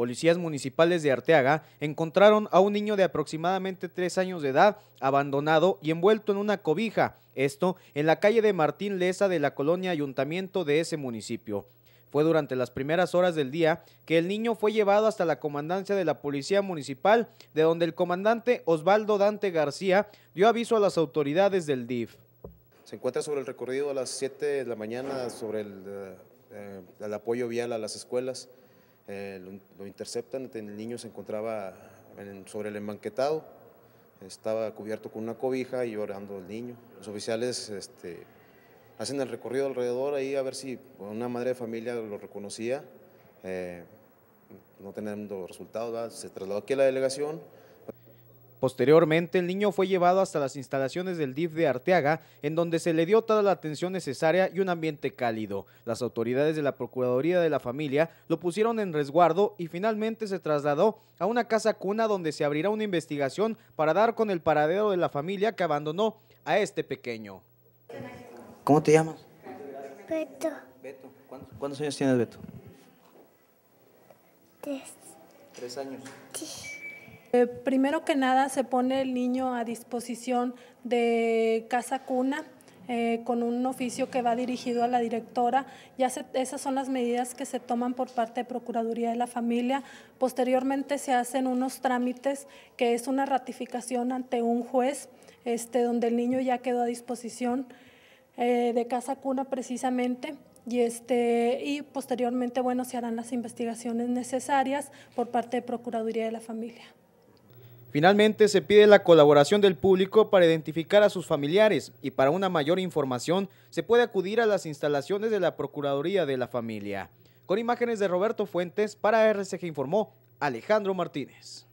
Policías municipales de Arteaga encontraron a un niño de aproximadamente tres años de edad abandonado y envuelto en una cobija, esto en la calle de Martín Leza de la colonia Ayuntamiento de ese municipio. Fue durante las primeras horas del día que el niño fue llevado hasta la comandancia de la Policía Municipal, de donde el comandante Osvaldo Dante García dio aviso a las autoridades del DIF. Se encuentra sobre el recorrido a las 7 de la mañana sobre eh, eh, el apoyo vial a las escuelas. Eh, lo, interceptan, el niño se encontraba sobre el embanquetado, estaba cubierto con una cobija y llorando el niño. Los oficiales este, hacen el recorrido alrededor ahí a ver si una madre de familia lo reconocía, eh, no teniendo resultados, se trasladó aquí a la delegación Posteriormente, el niño fue llevado hasta las instalaciones del DIF de Arteaga, en donde se le dio toda la atención necesaria y un ambiente cálido. Las autoridades de la Procuraduría de la Familia lo pusieron en resguardo y finalmente se trasladó a una casa cuna donde se abrirá una investigación para dar con el paradero de la familia que abandonó a este pequeño. ¿Cómo te llamas? Beto. Beto. ¿Cuántos, años tienes, Beto? Tres. ¿Tres años? Sí. Eh, primero que nada se pone el niño a disposición de casa cuna. Eh, con un oficio que va dirigido a la directora. Ya esas son las medidas que se toman por parte de Procuraduría de la Familia. Posteriormente se hacen unos trámites que es una ratificación ante un juez, este, donde el niño ya quedó a disposición eh, de casa cuna precisamente. Y, este, y posteriormente, bueno, se harán las investigaciones necesarias por parte de Procuraduría de la Familia. Finalmente, se pide la colaboración del público para identificar a sus familiares y para una mayor información se puede acudir a las instalaciones de la Procuraduría de la Familia. Con imágenes de Roberto Fuentes, para RCG informó Alejandro Martínez.